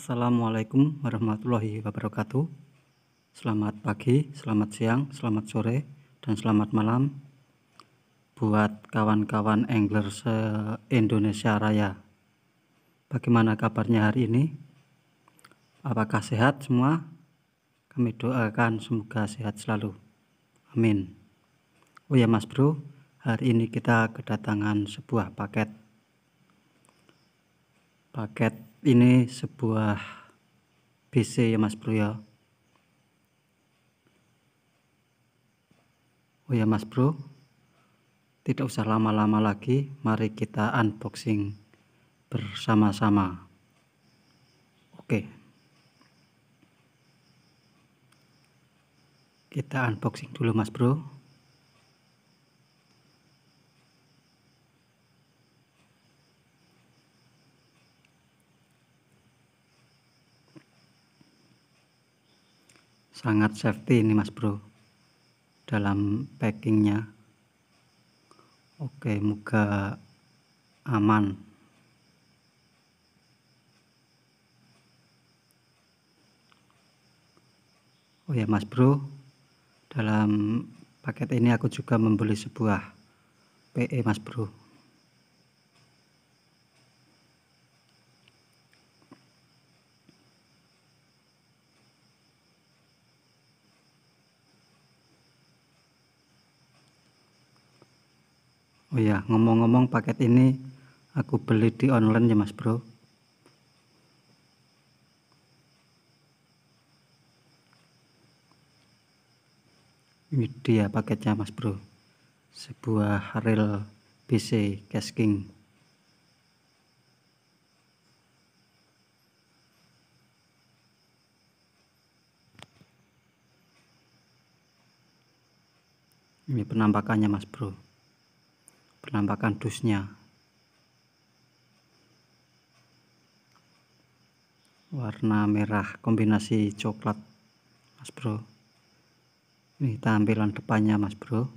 Assalamualaikum warahmatullahi wabarakatuh. Selamat pagi, selamat siang, selamat sore, dan selamat malam buat kawan-kawan angler se-Indonesia Raya. Bagaimana kabarnya hari ini? Apakah sehat semua? Kami doakan semoga sehat selalu. Amin. Oh ya Mas Bro, hari ini kita kedatangan sebuah paket. Paket ini sebuah PC ya Mas Bro ya Oh ya Mas Bro tidak usah lama-lama lagi mari kita unboxing bersama-sama oke kita unboxing dulu Mas Bro sangat safety ini mas bro dalam packingnya oke moga aman oh ya mas bro dalam paket ini aku juga membeli sebuah PE mas bro Oh ya, ngomong-ngomong paket ini aku beli di online ya Mas Bro. Ini dia paketnya Mas Bro. Sebuah rel PC Casking. Ini penampakannya Mas Bro penampakan dusnya warna merah kombinasi coklat mas bro ini tampilan depannya mas bro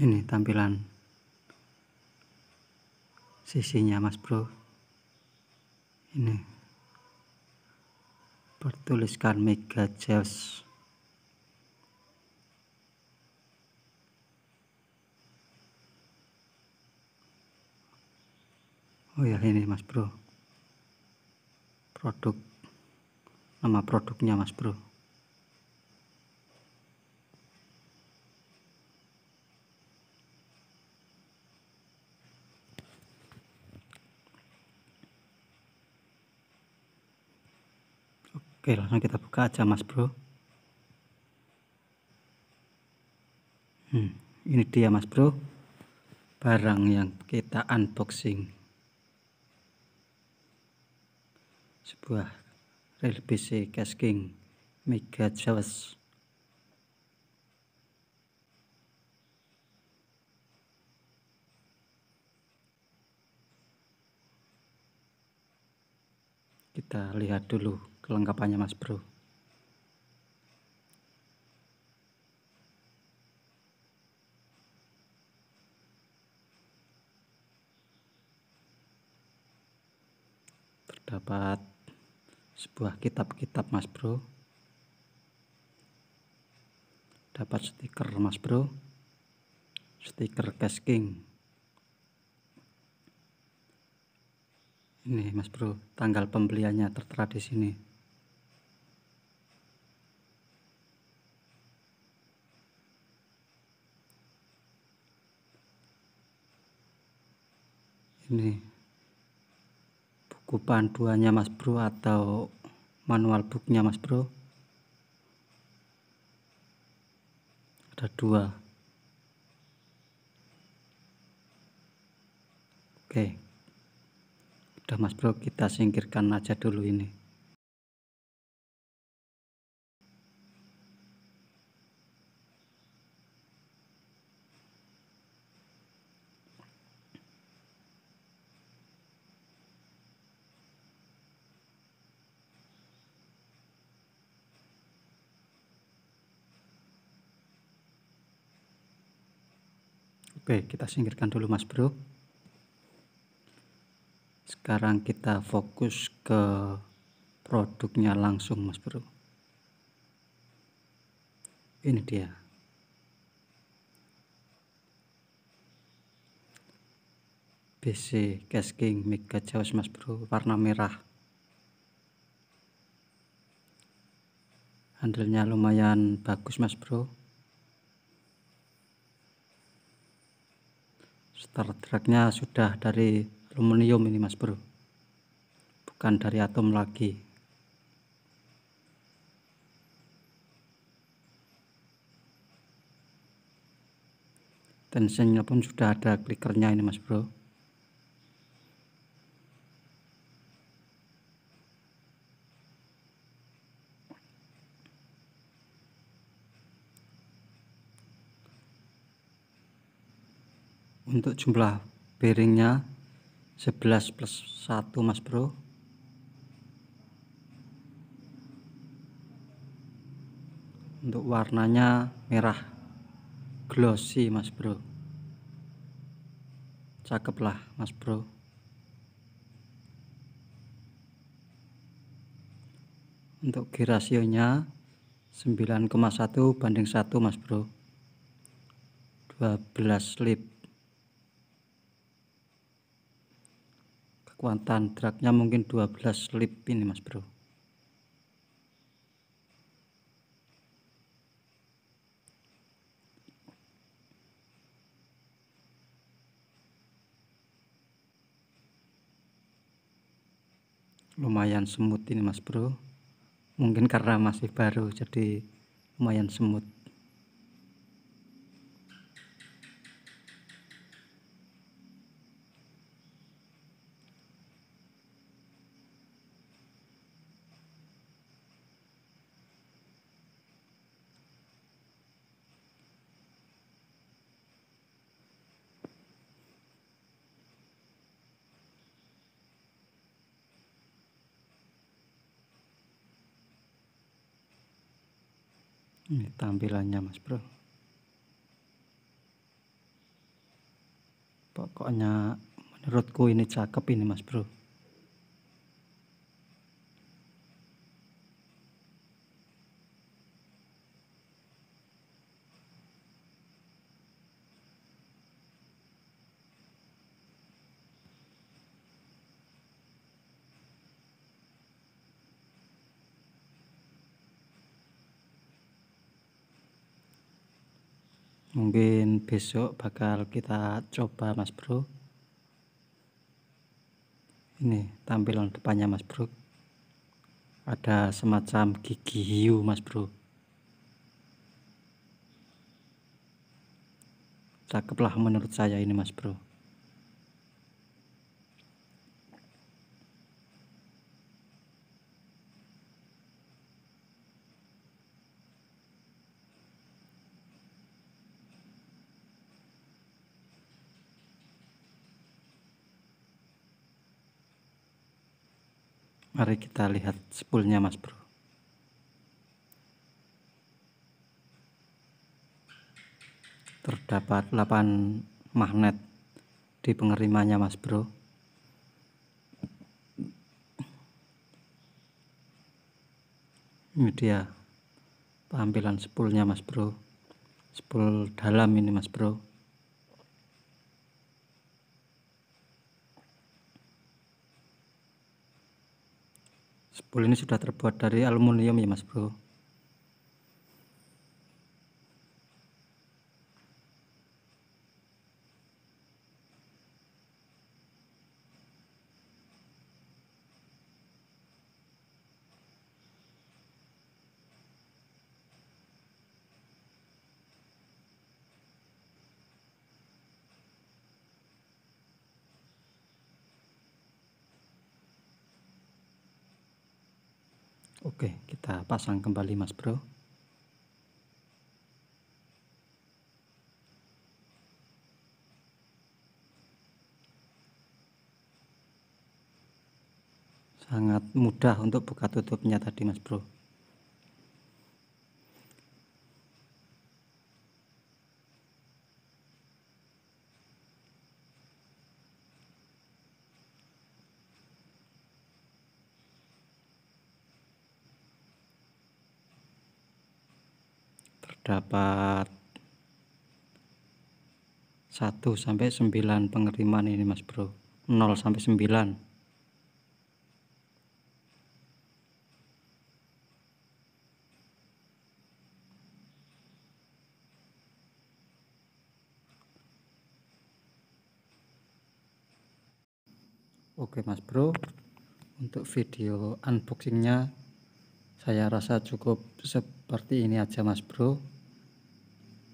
ini tampilan sisinya mas bro ini bertuliskan mega jazz oh ya ini mas bro produk nama produknya mas bro Oke, langsung kita buka aja, Mas Bro. Hmm, ini dia, Mas Bro. Barang yang kita unboxing. sebuah rel BC casking Mega Jawas kita lihat dulu kelengkapannya mas bro terdapat sebuah kitab-kitab mas bro dapat stiker mas bro stiker casking ini mas bro tanggal pembeliannya tertera di sini ini buku panduannya mas bro atau manual booknya mas bro ada dua oke udah mas bro kita singkirkan aja dulu ini Baik, kita singkirkan dulu Mas Bro. Sekarang kita fokus ke produknya langsung Mas Bro. Ini dia. BC casking Mega Jaws Mas Bro, warna merah. Handlenya lumayan bagus Mas Bro. starter sudah dari aluminium ini mas bro bukan dari atom lagi tensionnya pun sudah ada clickernya ini mas bro untuk jumlah bearingnya 11 plus 1 mas bro untuk warnanya merah glossy mas bro cakep lah mas bro untuk girasionya 9,1 banding 1 mas bro 12 lip kekuatan dragnya mungkin 12 slip ini mas bro lumayan semut ini mas bro mungkin karena masih baru jadi lumayan semut Hmm. Ini tampilannya mas bro. Pokoknya menurutku ini cakep ini mas bro. mungkin besok bakal kita coba mas bro ini tampilan depannya mas bro ada semacam gigi hiu mas bro cakep lah menurut saya ini mas bro Mari kita lihat spoolnya mas bro. Terdapat 8 magnet di pengerimannya mas bro. Ini dia tampilan spoolnya mas bro. Spool dalam ini mas bro. Spool ini sudah terbuat dari aluminium ya Mas Bro. Oke, kita pasang kembali Mas Bro. Sangat mudah untuk buka tutupnya tadi Mas Bro. dapat 1 sampai 9 pengeriman ini Mas Bro 0 sampai 9 Oke Mas Bro untuk video unboxingnya saya rasa cukup seperti ini aja Mas Bro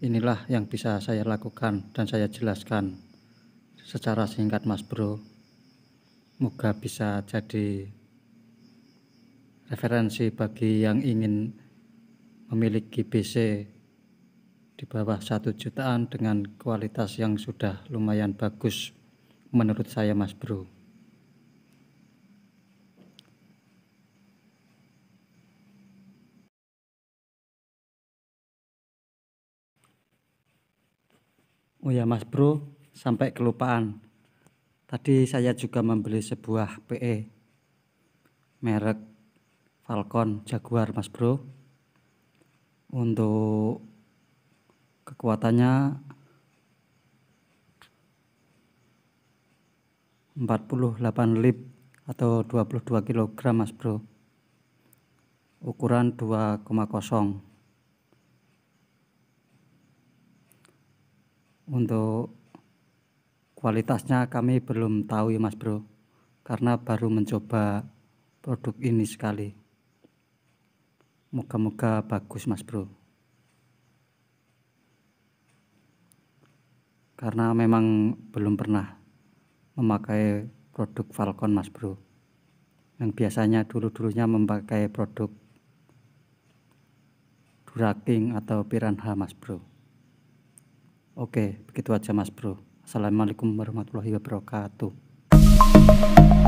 Inilah yang bisa saya lakukan dan saya jelaskan secara singkat Mas Bro. Moga bisa jadi referensi bagi yang ingin memiliki BC di bawah satu jutaan dengan kualitas yang sudah lumayan bagus menurut saya Mas Bro. Oh ya Mas Bro, sampai kelupaan. Tadi saya juga membeli sebuah PE merek Falcon Jaguar Mas Bro. Untuk kekuatannya 48 lip atau 22 kg Mas Bro. Ukuran 2,0 untuk kualitasnya kami belum tahu ya mas bro karena baru mencoba produk ini sekali moga-moga bagus mas bro karena memang belum pernah memakai produk Falcon mas bro yang biasanya dulu-dulunya memakai produk Duraking atau Piranha mas bro Oke, begitu aja Mas Bro. Assalamualaikum warahmatullahi wabarakatuh.